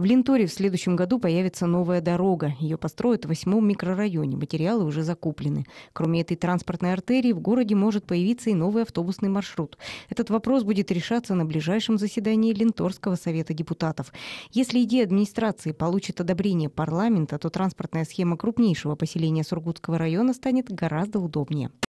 В Ленторе в следующем году появится новая дорога. Ее построят в восьмом микрорайоне. Материалы уже закуплены. Кроме этой транспортной артерии, в городе может появиться и новый автобусный маршрут. Этот вопрос будет решаться на ближайшем заседании Ленторского совета депутатов. Если идея администрации получит одобрение парламента, то транспортная схема крупнейшего поселения Сургутского района станет гораздо удобнее.